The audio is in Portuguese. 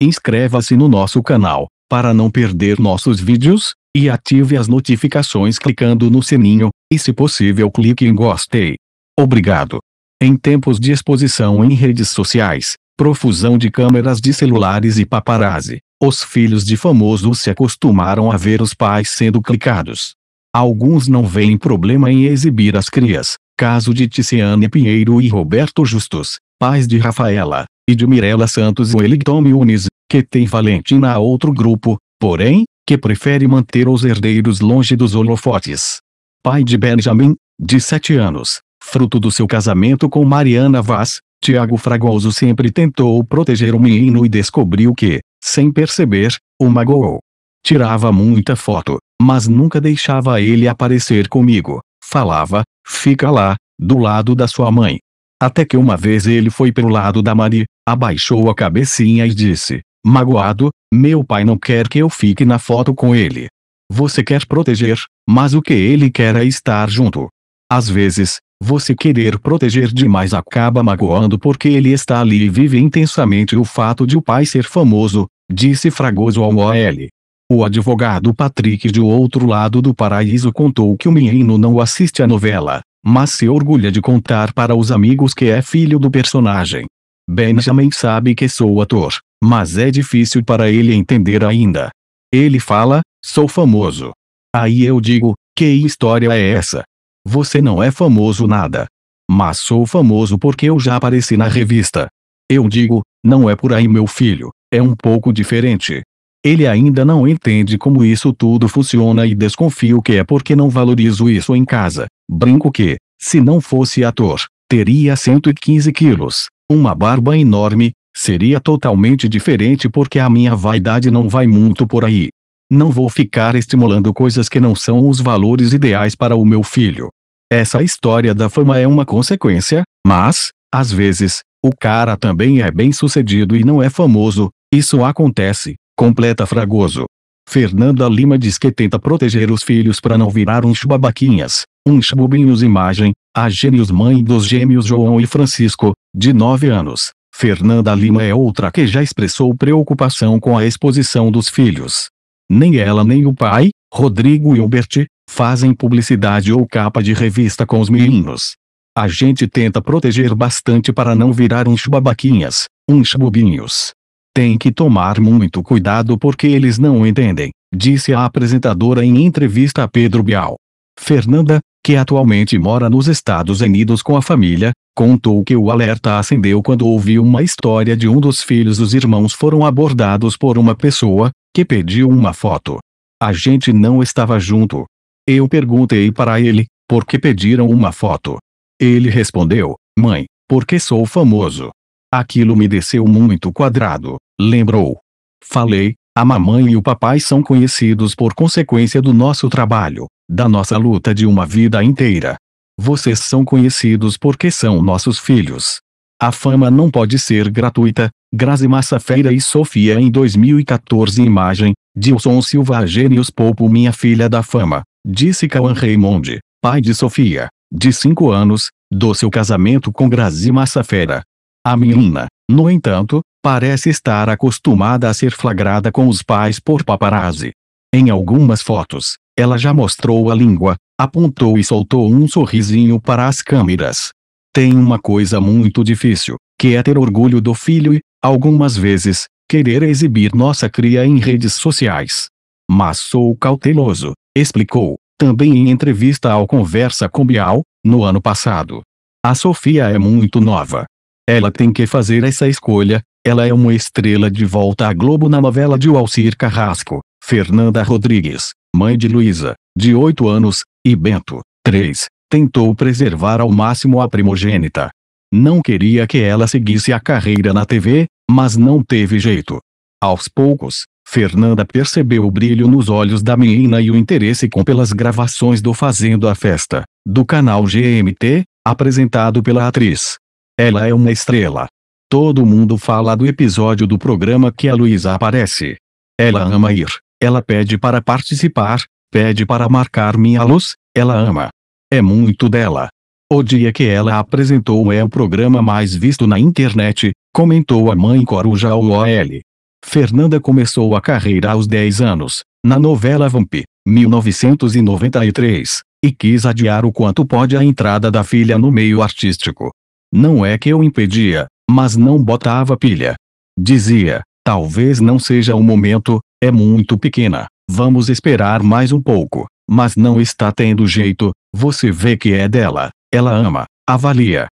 Inscreva-se no nosso canal, para não perder nossos vídeos, e ative as notificações clicando no sininho, e se possível clique em gostei. Obrigado. Em tempos de exposição em redes sociais, profusão de câmeras de celulares e paparazzi, os filhos de famosos se acostumaram a ver os pais sendo clicados. Alguns não veem problema em exibir as crias, caso de Ticiane Pinheiro e Roberto Justus, pais de Rafaela, e de Mirella Santos e Wellington Muniz, que tem Valentina a outro grupo, porém, que prefere manter os herdeiros longe dos holofotes. Pai de Benjamin, de 7 anos, fruto do seu casamento com Mariana Vaz, Tiago Fragoso sempre tentou proteger o menino e descobriu que, sem perceber, o magoou. Tirava muita foto, mas nunca deixava ele aparecer comigo. Falava, fica lá, do lado da sua mãe. Até que uma vez ele foi pelo lado da Mari, abaixou a cabecinha e disse: Magoado, meu pai não quer que eu fique na foto com ele. Você quer proteger, mas o que ele quer é estar junto. Às vezes, você querer proteger demais acaba magoando porque ele está ali e vive intensamente o fato de o pai ser famoso, disse Fragoso ao OL. O advogado Patrick de outro lado do paraíso contou que o menino não assiste a novela, mas se orgulha de contar para os amigos que é filho do personagem. Benjamin sabe que sou ator, mas é difícil para ele entender ainda. Ele fala, sou famoso. Aí eu digo, que história é essa? Você não é famoso nada. Mas sou famoso porque eu já apareci na revista. Eu digo, não é por aí meu filho, é um pouco diferente. Ele ainda não entende como isso tudo funciona e desconfio que é porque não valorizo isso em casa. Brinco que, se não fosse ator, teria 115 quilos, uma barba enorme, seria totalmente diferente porque a minha vaidade não vai muito por aí. Não vou ficar estimulando coisas que não são os valores ideais para o meu filho. Essa história da fama é uma consequência, mas, às vezes, o cara também é bem sucedido e não é famoso, isso acontece, completa Fragoso. Fernanda Lima diz que tenta proteger os filhos para não virar uns babaquinhas, um Schubinhos Imagem, a gêmeos mãe dos gêmeos João e Francisco, de 9 anos. Fernanda Lima é outra que já expressou preocupação com a exposição dos filhos. Nem ela nem o pai, Rodrigo e Hubert, fazem publicidade ou capa de revista com os meninos. A gente tenta proteger bastante para não virar uns babaquinhas, uns bobinhos. Tem que tomar muito cuidado porque eles não entendem, disse a apresentadora em entrevista a Pedro Bial. Fernanda, que atualmente mora nos Estados Unidos com a família, contou que o alerta acendeu quando ouviu uma história de um dos filhos dos irmãos foram abordados por uma pessoa, que pediu uma foto. A gente não estava junto. Eu perguntei para ele, por que pediram uma foto? Ele respondeu, mãe, porque sou famoso. Aquilo me desceu muito quadrado, lembrou. Falei, a mamãe e o papai são conhecidos por consequência do nosso trabalho, da nossa luta de uma vida inteira. Vocês são conhecidos porque são nossos filhos. A fama não pode ser gratuita. Grazi Massafeira e Sofia em 2014 Imagem, Dilson Silva Gênios poupo minha filha da fama, disse Cauan Raymond, pai de Sofia, de 5 anos, do seu casamento com Grazi Massafera. A menina, no entanto, parece estar acostumada a ser flagrada com os pais por paparazzi. Em algumas fotos, ela já mostrou a língua, apontou e soltou um sorrisinho para as câmeras. Tem uma coisa muito difícil, que é ter orgulho do filho e, algumas vezes, querer exibir nossa cria em redes sociais. Mas sou cauteloso, explicou, também em entrevista ao Conversa com Bial, no ano passado. A Sofia é muito nova. Ela tem que fazer essa escolha, ela é uma estrela de volta à Globo na novela de Walcir Carrasco, Fernanda Rodrigues, mãe de Luísa, de 8 anos, e Bento, 3, tentou preservar ao máximo a primogênita. Não queria que ela seguisse a carreira na TV, mas não teve jeito. Aos poucos, Fernanda percebeu o brilho nos olhos da menina e o interesse com pelas gravações do Fazendo a Festa, do canal GMT, apresentado pela atriz. Ela é uma estrela. Todo mundo fala do episódio do programa que a Luísa aparece. Ela ama ir. Ela pede para participar, pede para marcar minha luz, ela ama. É muito dela. O dia que ela apresentou é o programa mais visto na internet, comentou a mãe Coruja OL. Fernanda começou a carreira aos 10 anos, na novela Vamp, 1993, e quis adiar o quanto pode a entrada da filha no meio artístico. Não é que eu impedia, mas não botava pilha. Dizia, talvez não seja o momento, é muito pequena. Vamos esperar mais um pouco. Mas não está tendo jeito, você vê que é dela. Ela ama, avalia,